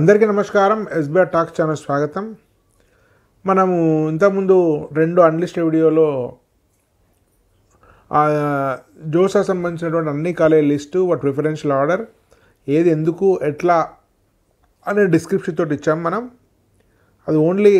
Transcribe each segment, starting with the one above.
అందరికీ నమస్కారం SBR talks channel స్వాగతం మనము ఇంతకుముందు రెండు అన్లిస్ట్ వీడియోలో జోసా సంబంధించినటువంటి అన్ని కాలేజ్ లిస్టు వాటి ప్రిఫరెన్షియల్ ఆర్డర్ ఏది ఎందుకు ఎట్లా అనే డిస్క్రిప్షన్ తోటి ఇచ్చాం మనం అది ఓన్లీ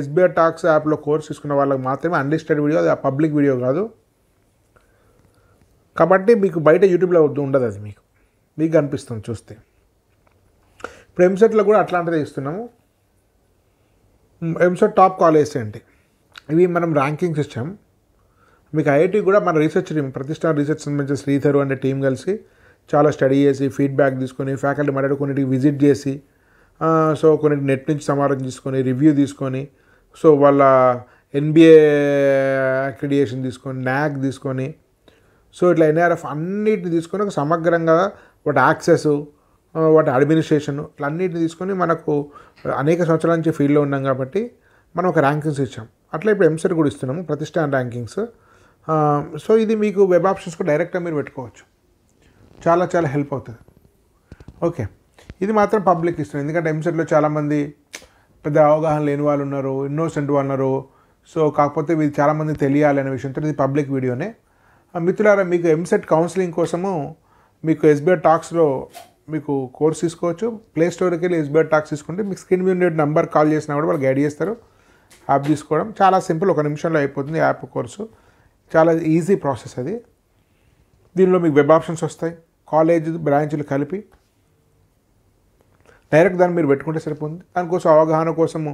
ఎస్బీఆర్ టాక్స్ యాప్లో కోర్స్ తీసుకున్న వాళ్ళకి మాత్రమే అన్లిస్టెడ్ వీడియో అది పబ్లిక్ వీడియో కాదు కాబట్టి మీకు బయట యూట్యూబ్లో ఉండదు అది మీకు మీకు అనిపిస్తుంది చూస్తే ఇప్పుడు ఎంసెట్లో కూడా అట్లాంటిదే ఇస్తున్నాము ఎంసెట్ టాప్ కాలేజెస్ ఏంటి ఇవి మనం ర్యాంకింగ్ సిస్టమ్ మీకు ఐఐటి కూడా మన రీసెర్చ్ టీం ప్రతిష్టా రీసెర్చ్ సంబంధించి శ్రీధర్ అనే టీం కలిసి చాలా స్టడీ చేసి ఫీడ్బ్యాక్ తీసుకొని ఫ్యాకల్టీ మాట్లాడి విజిట్ చేసి సో కొన్నిటి నెట్ నుంచి సమాధానం తీసుకొని రివ్యూ తీసుకొని సో వాళ్ళ ఎన్బిఏ అక్రిడియేషన్ తీసుకొని న్యాక్ తీసుకొని సో ఇట్లా ఎన్ఆర్ఎఫ్ అన్నిటిని తీసుకొని ఒక సమగ్రంగా వాటి యాక్సెస్ వాటి అడ్మినిస్ట్రేషన్ ఇట్లా అన్నిటిని తీసుకొని మనకు అనేక సంవత్సరాల నుంచి ఫీల్డ్లో ఉన్నాం కాబట్టి మనం ఒక ర్యాంకింగ్స్ ఇచ్చాం అట్లా ఇప్పుడు ఎంసెట్ కూడా ఇస్తున్నాము ప్రతిష్టాన్ ర్యాంకింగ్స్ సో ఇది మీకు వెబ్ ఆప్షన్స్ కూడా డైరెక్ట్గా మీరు పెట్టుకోవచ్చు చాలా చాలా హెల్ప్ అవుతుంది ఓకే ఇది మాత్రం పబ్లిక్ ఇస్తుంది ఎందుకంటే ఎంసెట్లో చాలామంది పెద్ద అవగాహన లేని వాళ్ళు ఉన్నారు ఇన్నోసెంట్ వాళ్ళు ఉన్నారు సో కాకపోతే ఇది చాలామంది తెలియాలి అనే విషయంతో ఇది పబ్లిక్ వీడియోనే మిత్రులారా మీకు ఎంసెట్ కౌన్సిలింగ్ కోసము మీకు ఎస్బీఐ టాక్స్లో మీకు కోర్స్ తీసుకోవచ్చు ప్లే స్టోర్కి వెళ్ళి ఎస్బీఐ టాక్స్ తీసుకుంటే మీకు స్క్రీన్ మీద నెంబర్ కాల్ చేసినా కూడా వాళ్ళు గైడ్ చేస్తారు యాప్ తీసుకోవడం చాలా సింపుల్ ఒక నిమిషంలో అయిపోతుంది యాప్ కోర్సు చాలా ఈజీ ప్రాసెస్ అది దీనిలో మీకు వెబ్ ఆప్షన్స్ వస్తాయి కాలేజ్ బ్రాంచ్లు కలిపి డైరెక్ట్ దాన్ని మీరు పెట్టుకుంటే సరిపోతుంది దానికోసం అవగాహన కోసము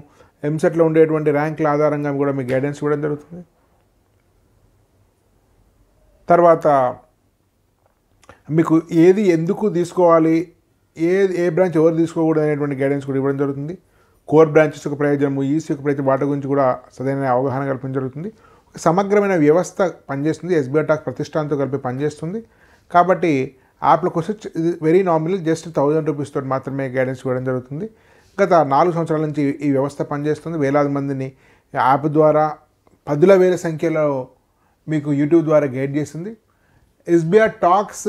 ఎంసెట్లో ఉండేటువంటి ర్యాంకుల ఆధారంగా కూడా మీకు గైడెన్స్ ఇవ్వడం జరుగుతుంది తర్వాత మీకు ఏది ఎందుకు తీసుకోవాలి ఏ ఏ బ్రాంచ్ ఎవరు తీసుకోకూడదు అనేటువంటి గైడెన్స్ కూడా ఇవ్వడం జరుగుతుంది కోర్ బ్రాంచెస్ యొక్క ప్రయోజనము ఈసీ యొక్క ప్రతి వాటి గురించి కూడా సరైన అవగాహన కల్పించడం జరుగుతుంది సమగ్రమైన వ్యవస్థ పనిచేస్తుంది ఎస్బీఐ టాక్ ప్రతిష్టానంతో కలిపి పనిచేస్తుంది కాబట్టి యాప్ల కోసం ఇది very normal just thousand rupees తోటి మాత్రమే గైడెన్స్ ఇవ్వడం జరుగుతుంది గత నాలుగు సంవత్సరాల నుంచి ఈ వ్యవస్థ పనిచేస్తుంది వేలాది మందిని యాప్ ద్వారా పదుల వేల సంఖ్యలో మీకు యూట్యూబ్ ద్వారా గైడ్ చేసింది ఎస్బీఐ టాక్స్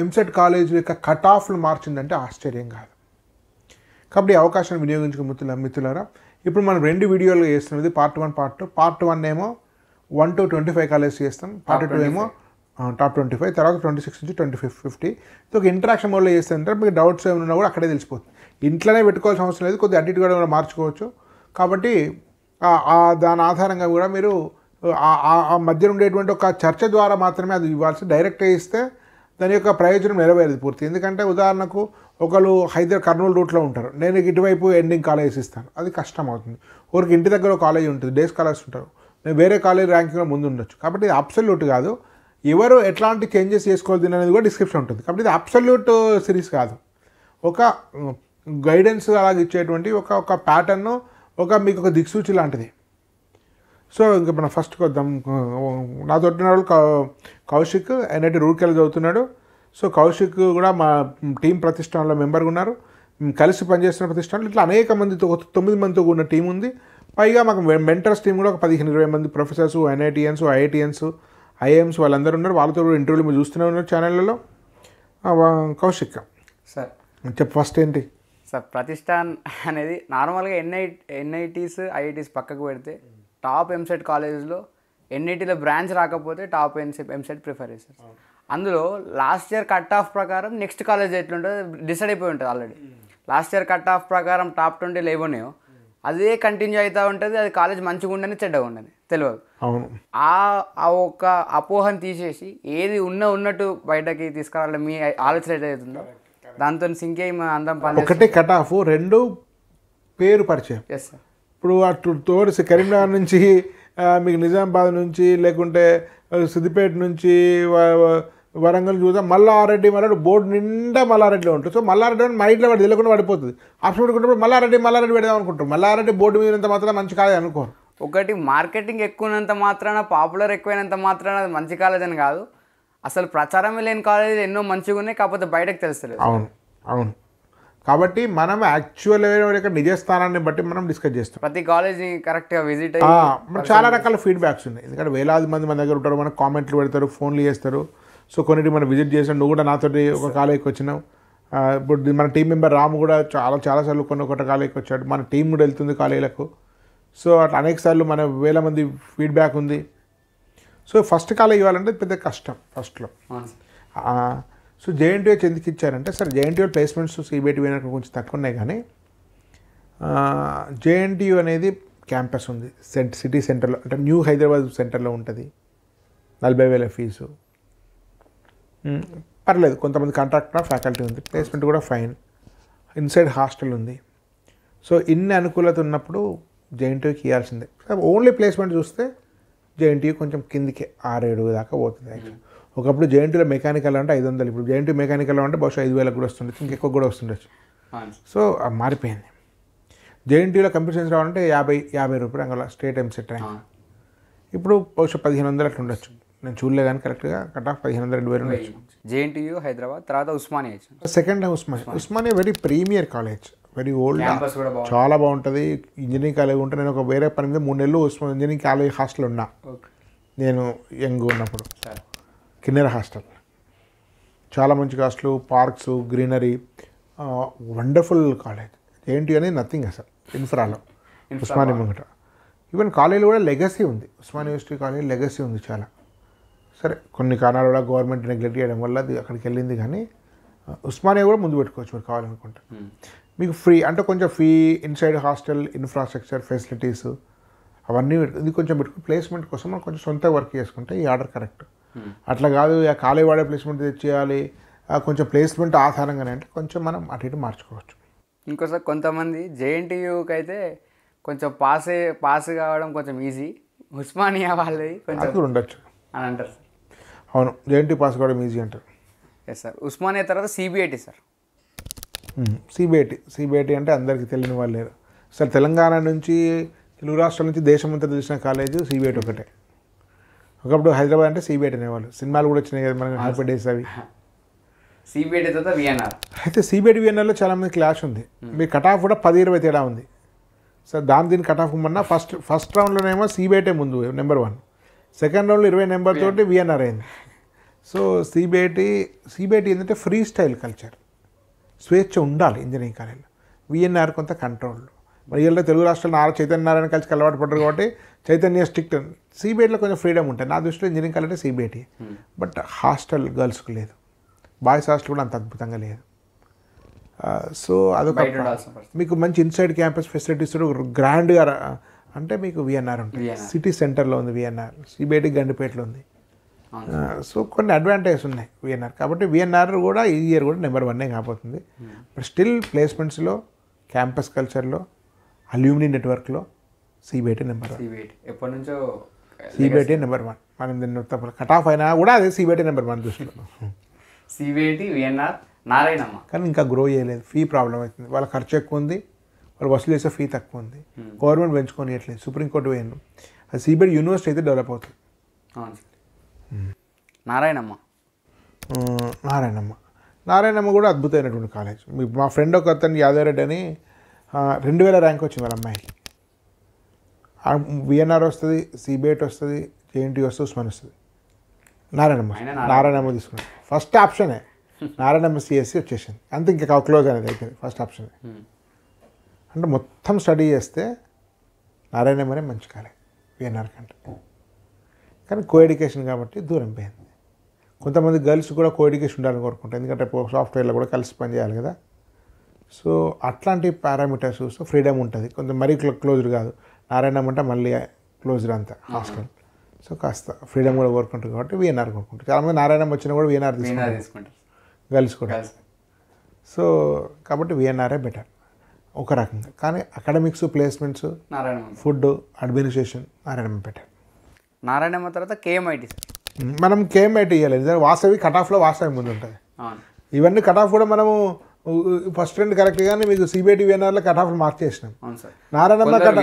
ఎంసెట్ కాలేజీ యొక్క కట్ ఆఫ్లు మార్చిందంటే ఆశ్చర్యం కాదు కాబట్టి అవకాశాన్ని వినియోగించుకున్న మిత్రుల మిత్రులరా ఇప్పుడు మనం రెండు వీడియోలు చేస్తున్నది part one part two part one ఏమో one to twenty five college చేస్తాం పార్ట్ టూ ఏమో టాప్ ట్వంటీ ఫైవ్ తర్వాత ట్వంటీ సిక్స్ నుంచి ట్వంటీ ఫిఫ్ ఫిఫ్టీ ఒక ఇంటరాక్షన్ మోడ్లో చేస్తుంటే మీకు డౌట్స్ ఏమైనా కూడా అక్కడే తెలిసిపోతుంది ఇంట్లోనే పెట్టుకోవాల్సిన అవసరం లేదు కొద్దిగా అడ్డిట్ కూడా మార్చుకోవచ్చు కాబట్టి దాని ఆధారంగా కూడా మీరు ఆ మధ్య ఉండేటువంటి ఒక చర్చ ద్వారా మాత్రమే అది ఇవ్వాల్సి డైరెక్ట్గా ఇస్తే దాని యొక్క ప్రయోజనం నెరవేరేది పూర్తి ఎందుకంటే ఉదాహరణకు ఒకరు హైదరాబాద్ కర్నూలు రూట్లో ఉంటారు నేను ఇటువైపు ఎండింగ్ కాలేజెస్ ఇస్తాను అది కష్టం అవుతుంది ఒకరికి ఇంటి దగ్గర కాలేజ్ ఉంటుంది డేస్ కాలేజ్ ఉంటారు నేను వేరే కాలేజ్ ర్యాంకింగ్లో ముందు ఉండొచ్చు కాబట్టి ఇది అబ్సల్యూట్ కాదు ఎవరు ఎట్లాంటి చేంజెస్ చేసుకోవాలి అనేది కూడా డిస్క్రిప్షన్ ఉంటుంది కాబట్టి ఇది అబ్సల్యూట్ సిరీస్ కాదు ఒక గైడెన్స్ అలాగే ఇచ్చేటువంటి ఒక ఒక ప్యాటర్న్ ఒక మీకు ఒక దిక్సూచి లాంటిది సో ఇంకా మనం ఫస్ట్ వద్దాం నాతో వాళ్ళు కౌశిక్ ఎన్ఐటి రూర్కెళ్ళి చదువుతున్నాడు సో కౌశిక్ కూడా మా టీం ప్రతిష్టానంలో మెంబర్గా ఉన్నారు కలిసి పనిచేస్తున్న ప్రతిష్టానంలో ఇట్లా అనేక మందితో తొమ్మిది మందితో కూడిన టీం ఉంది పైగా మాకు మెంటర్స్ టీం కూడా ఒక పదిహేను ఇరవై మంది ప్రొఫెసర్స్ ఎన్ఐటిఎన్స్ ఐఐటిఎన్స్ ఐఎమ్స్ వాళ్ళందరూ ఉన్నారు వాళ్ళతో కూడా ఇంటర్వ్యూలు మీరు చూస్తూనే ఉన్నారు ఛానళ్ళలో కౌశిక్ సార్ చెప్పు ఫస్ట్ ఏంటి సార్ ప్రతిష్టాన్ అనేది నార్మల్గా ఎన్ఐ ఎన్ఐటీస్ ఐఐటీస్ పక్కకు పెడితే టాప్ ఎంసెట్ కాలేజెస్లో ఎన్ఐటీలో బ్రాంచ్ రాకపోతే టాప్ ఎంసెట్ ఎంసెట్ ప్రిఫర్ చేస్తారు అందులో లాస్ట్ ఇయర్ కట్ ఆఫ్ ప్రకారం నెక్స్ట్ కాలేజ్ ఎట్లుంటుంది డిసైడ్ అయిపోయి ఉంటుంది already last year cut off ప్రకారం టాప్ ట్వంటీ లేవనే అదే కంటిన్యూ అవుతూ ఉంటుంది అది కాలేజ్ మంచిగా ఉండని చెడ్డగా ఉండని తెలియదు అవును ఆ ఒక అపోహను తీసేసి ఏది ఉన్న ఉన్నట్టు బయటకి తీసుకురావాలి మీ ఆలోచన ఏదైతుందో దాంతో సింకే అందం పని కట్ ఆఫ్ రెండు పేరు పరిచయం ఎస్ సార్ ఇప్పుడు అటు తోరిసి కరీంనగర్ నుంచి మీకు నిజామాబాద్ నుంచి లేకుంటే సిద్దిపేట నుంచి వరంగల్ చూద్దాం మల్లారెడ్డి మల్లారెడ్డి బోర్డు నిండా మల్లారెడ్డిలో ఉంటుంది సో మల్లారెడ్డి మా ఇంట్లో వాడు తెలియకుండా పడిపోతుంది అప్షన్ పెట్టుకుంటే మల్లారెడ్డి మల్లారెడ్డి పెడదాం అనుకుంటారు మల్లారెడ్డి బోర్డు మీద మాత్రం మంచి కాలేదు అనుకోరు ఒకటి మార్కెటింగ్ ఎక్కువనంత మాత్రాన పాపులర్ ఎక్కువైనంత మాత్రాన అది మంచి కాలేజ్ అని కాదు అసలు ప్రచారమే లేని కాలేజీలు ఎన్నో మంచిగా ఉన్నాయి కాకపోతే బయటకు తెలుస్తలేదు అవును అవును కాబట్టి మనం యాక్చువల్ నిజ నిజస్థానాన్ని బట్టి మనం డిస్కస్ చేస్తాం ప్రతి కాలేజీ కరెక్ట్గా విజిట్ చాలా రకాల ఫీడ్బ్యాక్స్ ఉన్నాయి ఎందుకంటే వేలాది మంది మన దగ్గర ఉంటారు మనకు కామెంట్లు పెడతారు ఫోన్లు చేస్తారు సో కొన్నిటి మనం విజిట్ చేసాం నువ్వు కూడా నాతోటి ఒక కాలేజీకి వచ్చినావు ఇప్పుడు మన టీం మెంబర్ రాము కూడా చాలా చాలాసార్లు కొన్ని ఒకటి కాలేజీకి వచ్చాడు మన టీం కూడా వెళ్తుంది కాలేజీలకు సో అట్లా అనేక సార్లు మన వేల మంది ఫీడ్బ్యాక్ ఉంది సో ఫస్ట్ కాలేజ్ ఇవ్వాలంటే పెద్ద కష్టం ఫస్ట్లో సో జేఎన్టీహెచ్ ఎందుకు ఇచ్చారంటే సరే జేఎన్టీయూ ప్లేస్మెంట్స్ సిబిఐటీ వినక కొంచెం తక్కువ ఉన్నాయి కానీ జేఎన్టీయూ అనేది క్యాంపస్ ఉంది సెంట్ సిటీ సెంటర్లో అంటే న్యూ హైదరాబాద్ సెంటర్లో ఉంటుంది నలభై వేల ఫీజు పర్లేదు కొంతమంది కాంట్రాక్టర్ ఫ్యాకల్టీ ఉంది ప్లేస్మెంట్ కూడా ఫైన్ ఇన్సైడ్ హాస్టల్ ఉంది సో ఇన్ని అనుకూలత ఉన్నప్పుడు జేఎన్టీయూకి ఇవ్వాల్సిందే ఓన్లీ ప్లేస్మెంట్ చూస్తే జేఎన్టీయూ కొంచెం కిందికి ఏడు దాకా పోతుంది యాక్చువల్లీ ఒకప్పుడు జేఎన్టీలో మెకానికల్ అంటే ఐదు వందలు ఇప్పుడు జేఎన్టీ మెకానికల్ అంటే బహుశా ఐదు వేలకు కూడా వస్తుండొచ్చు ఇంకెక్కువ కూడా వస్తుండొచ్చు సో మారిపోయింది జేఎన్టీలో కంప్యూటర్ సైన్స్ రావాలంటే యాభై యాభై రూపాయలు అంగల స్టేట్ ఎంసెట్ ర్యాంక్ ఇప్పుడు బహుశా పదిహేను వందలు అట్లా ఉండొచ్చు నేను చూడలే కానీ కరెక్ట్గా కట్ ఆఫ్ పదిహేను వందల రెండు వేలు ఉండొచ్చు జేఎన్టీయూ హైదరాబాద్ తర్వాత Osmania second Osmania Osmania very premier college very old చాలా బాగుంటుంది ఇంజనీరింగ్ కాలేజ్ ఉంటే నేను ఒక వేరే పని మీద మూడు నెలలు ఉస్మాన్ ఇంజనీరింగ్ కాలేజ్ హాస్టల్ ఉన్నా నేను యంగ్ ఉన్నప్పుడు కిన్నెర హాస్టల్ చాలా మంచి hostel parks greenery wonderful college ఏంటి అనేది నథింగ్ అసలు ఇన్ఫ్రాలో ఉస్మానియా ముంగట ఈవెన్ కాలేజీలో కూడా లెగసీ ఉంది ఉస్మాన్ యూనివర్సిటీ కాలేజ్ లెగసీ ఉంది చాలా సరే కొన్ని కారణాలు కూడా గవర్నమెంట్ నెగ్లెక్ట్ చేయడం వల్ల అది అక్కడికి వెళ్ళింది కానీ ఉస్మానియా కూడా ముందు పెట్టుకోవచ్చు మీరు కావాలనుకుంటే hmm. మీకు ఫ్రీ అంటే కొంచెం free inside hostel infrastructure facilities అవన్నీ ఇది కొంచెం పెట్టుకుని ప్లేస్మెంట్ కోసం మనం కొంచెం సొంత వర్క్ చేసుకుంటే ఈ ఆర్డర్ కరెక్ట్ అట్లా కాదు ఆ ఖాళీ వాడే ప్లేస్మెంట్ తెచ్చేయాలి కొంచెం ప్లేస్మెంట్ ఆధారంగానే అంటే కొంచెం మనం అటు ఇటు మార్చుకోవచ్చు ఇంకోసారి కొంతమంది జేఎన్టీయూకి అయితే కొంచెం పాస్ పాస్ కావడం కొంచెం ఈజీ ఉస్మానియా వాళ్ళది కొంచెం ఉండొచ్చు అని అంటారు సార్ అవును జేఎన్టీ పాస్ కావడం ఈజీ అంటారు ఎస్ సార్ ఉస్మానియా తర్వాత సిబిఐటి సార్ సిబిఐటి సిబిఐటి అంటే అందరికీ తెలియని వాళ్ళు లేరు సార్ తెలంగాణ నుంచి తెలుగు రాష్ట్రాల నుంచి దేశమంతా తెలిసిన కాలేజీ సిబిఐటి ఒకటే ఒకప్పుడు హైదరాబాద్ అంటే సిబిఐటి అనేవాళ్ళు సినిమాలు కూడా వచ్చినాయి కదా మనకి హ్యాపీ డేస్ అవి సిబిఐటి తర్వాత విఎన్ఆర్ అయితే సిబిఐటి విఎన్ఆర్లో చాలామంది క్లాష్ ఉంది మీ కట్ ఆఫ్ కూడా పది ఇరవై తేడా ఉంది సో దాని దీని కట్ ఆఫ్ మొన్న ఫస్ట్ ఫస్ట్ రౌండ్లోనేమో సిబిఐటే ముందు నెంబర్ వన్ సెకండ్ రౌండ్లో ఇరవై నెంబర్ తోటి విఎన్ఆర్ అయింది సో సిబిఐటి సిబిఐటి ఏంటంటే ఫ్రీ స్టైల్ కల్చర్ స్వేచ్ఛ ఉండాలి ఇంజనీరింగ్ కాలేజీలో విఎన్ఆర్ కొంత కంట్రోల్లో మరి వీళ్ళలో తెలుగు రాష్ట్రాలు ఆరు చైతన్య నారాయణ కలిసి అలవాటు పడ్డరు కాబట్టి చైతన్య స్ట్రిక్ట్ సిబిఐటీలో కొంచెం ఫ్రీడమ్ ఉంటుంది నా దృష్టిలో engineering college CBIT but hostel గర్ల్స్కు లేదు బాయ్స్ హాస్టల్ కూడా అంత అద్భుతంగా లేదు సో అదొక మీకు మంచి ఇన్సైడ్ క్యాంపస్ ఫెసిలిటీస్ గ్రాండ్గా అంటే మీకు విఎన్ఆర్ ఉంటుంది సిటీ సెంటర్లో ఉంది విఎన్ఆర్ సిబిఐటీ గండిపేటలో ఉంది సో కొన్ని అడ్వాంటేజ్ ఉన్నాయి విఎన్ఆర్ కాబట్టి విఎన్ఆర్ కూడా ఈ ఇయర్ కూడా నెంబర్ వన్నే కాబోతుంది బట్ స్టిల్ ప్లేస్మెంట్స్లో క్యాంపస్ కల్చర్లో అల్యూమిని నెట్వర్క్లో సిబిఐటీ నెంబర్ వన్ ఎప్పటి నుంచో సిబిఐటీ నెంబర్ వన్ మనం దీన్ని కట్ ఆఫ్ అయినా కూడా అదే సిబిఐటీ నెంబర్ వన్ చూస్తున్నాం సిబిఐటీ విఎన్ఆర్ నారాయణమ్మ కానీ ఇంకా గ్రో చేయలేదు ఫీ ప్రాబ్లం అవుతుంది వాళ్ళ ఖర్చు ఎక్కువ ఉంది వాళ్ళు వసూలు చేసే ఫీ తక్కువ ఉంది గవర్నమెంట్ పెంచుకొని సుప్రీంకోర్టు వేయను అది సిబిఐటీ యూనివర్సిటీ అయితే డెవలప్ అవుతుంది hmm. నారాయణమ్మ నారాయణమ్మ నారాయణమ్మ కూడా అద్భుతమైనటువంటి కాలేజ్ మా ఫ్రెండ్ ఒక అతను యాదవ్ రెడ్డి అని రెండు వేల ర్యాంక్ వచ్చింది వాళ్ళ అమ్మాయికి విఎన్ఆర్ వస్తుంది సిబిఐటి వస్తుంది జేఎన్టీ వస్తుంది ఉస్మాన్ వస్తుంది నారాయణమ్మ నారాయణమ్మ తీసుకున్నాను ఫస్ట్ ఆప్షనే నారాయణమ్మ సిఎస్సి e వచ్చేసింది అంత ఇంకా క్లోజ్ అనేది అయిపోయింది ఫస్ట్ ఆప్షన్ అంటే మొత్తం స్టడీ చేస్తే నారాయణమ్మనే మంచి కాలేదు విఎన్ఆర్ కంటే కానీ కో ఎడ్యుకేషన్ కాబట్టి దూరం పోయింది కొంతమంది గర్ల్స్ కూడా కో ఎడ్యుకేషన్ ఉండాలని కోరుకుంటారు ఎందుకంటే సాఫ్ట్వేర్లో కూడా కలిసి పనిచేయాలి కదా సో అట్లాంటి పారామీటర్స్ చూస్తే ఫ్రీడమ్ ఉంటుంది కొంచెం మరీ క్లోజ్డ్ కాదు నారాయణ అంటే మళ్ళీ క్లోజ్డ్ అంతా హాస్టల్ సో కాస్త ఫ్రీడమ్ కూడా కోరుకుంటారు కాబట్టి విఎన్ఆర్ కోరుకుంటారు చాలామంది నారాయణ వచ్చినా కూడా విఎన్ఆర్ తీసుకుంటారు గర్ల్స్ కూడా సో కాబట్టి వీఎన్ఆర్ఏ బెటర్ ఒక రకంగా కానీ academics placements Narayana food administration Narayanamma better Narayanamma తర్వాత కేఎంఐటి మనం కేఎంఐటి ఇవ్వాలి వాస్తవి కట్ ఆఫ్లో వాస్తవి ముందు ఉంటుంది ఇవన్నీ కట్ ఆఫ్ కూడా మనము ఫస్ట్ రెండు గానే మీకు సిబిఐటి విఎన్ఆర్లో కట్ ఆఫ్లు మార్క్ చేసినాం Narayanamma cut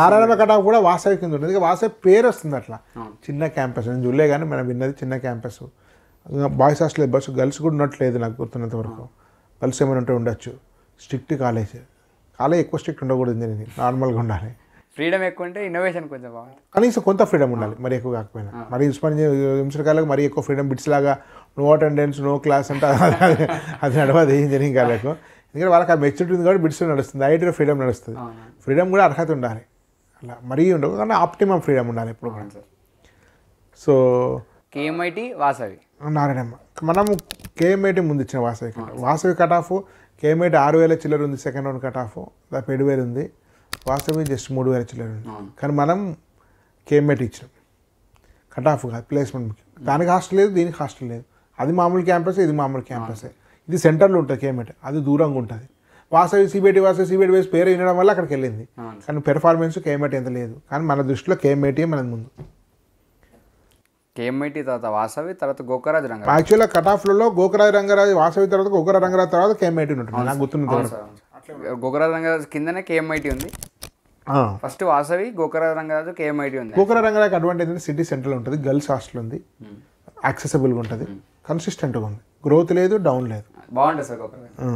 Narayanamma cut off కూడా వాసవి కింద ఉంటుంది వాసవి పేరు వస్తుంది అట్లా చిన్న క్యాంపస్ నేను చూడలే కానీ మనం విన్నది చిన్న campus boys hostel bus girls కూడా ఉన్నట్లేదు నాకు గుర్తున్నంత వరకు గర్ల్స్ ఏమైనా ఉంటే ఉండొచ్చు స్ట్రిక్ట్ కాలేజ్ కాలేజ్ ఎక్కువ స్ట్రిక్ట్ ఉండకూడదు నేను నార్మల్గా ఉండాలి ఫ్రీడమ్ ఎక్కువ ఉంటే ఇన్నోవేషన్ కొంచెం బాగుంటుంది కనీసం కొంత ఫ్రీడమ్ ఉండాలి మరి ఎక్కువ కాకపోయినా మరి ఉస్మాన్ హింసకాలకు మరి ఎక్కువ ఫ్రీడమ్ బిట్స్ లాగా నో అటెండెన్స్ నో క్లాస్ అంటే అది నడవదు ఇంజనీరింగ్ కాలకు ఎందుకంటే వాళ్ళకి ఆ మెచ్యూరిటీ ఉంది కాబట్టి బిట్స్ నడుస్తుంది ఐటీలో ఫ్రీడమ్ నడుస్తుంది ఫ్రీడమ్ కూడా అర్హత ఉండాలి అలా మరీ ఉండవు కానీ ఆప్టిమం ఫ్రీడమ్ ఉండాలి ఎప్పుడు సో కేఎంఐటి వాసవి నారాయణమ్మ మనము కేఎంఐటి ముందు ఇచ్చిన Vasavi Vasavi cut off KMIT ఆరు వేల చిల్లర ఉంది సెకండ్ రౌండ్ కట్ ఆఫ్ దాపు ఏడు వేలు ఉంది వాస్తవం జస్ట్ మూడు వేల చిల్లర కానీ మనం కేఎంబెట్ ఇచ్చినాం కట్ ఆఫ్ కాదు ప్లేస్మెంట్ దానికి హాస్టల్ లేదు దీనికి హాస్టల్ లేదు అది మామూలు క్యాంపస్ ఇది మామూలు క్యాంపసే ఇది సెంటర్లో ఉంటుంది కేమెట్ అది దూరంగా ఉంటుంది వాసవి సిబిఐటి వాసవి సిబిఐటి వేసి పేరు వినడం వల్ల అక్కడికి వెళ్ళింది కానీ పెర్ఫార్మెన్స్ కేమెట్ ఎంత లేదు కానీ మన దృష్టిలో కేఎంఐటీ మన ముందు కేఎంఐటీ తర్వాత వాసవి తర్వాత గోకరాజ్ రంగ యాక్చువల్గా కటాఫ్లలో గోకరాజ్ రంగరాజ్ వాసవి తర్వాత గోకరాజ్ రంగరాజ్ తర్వాత కేఎంఐటీ ఉంటుంది నాకు గుర్తుంది గోకరాజ్ రంగరాజ్ కిందనే కేఎంఐటీ ఉంది ఫస్ట్ వాసవి గోకర రంగరాజు కేఎంఐటి ఉంది గోకర రంగరాజు అడ్వాంటేజ్ అంటే సిటీ సెంటర్ ఉంటుంది గర్ల్స్ హాస్టల్ ఉంది యాక్సెసబుల్గా ఉంటుంది కన్సిస్టెంట్గా ఉంది hmm. Growth hmm. లేదు డౌన్ లేదు బాగుంటుంది సార్ గోకర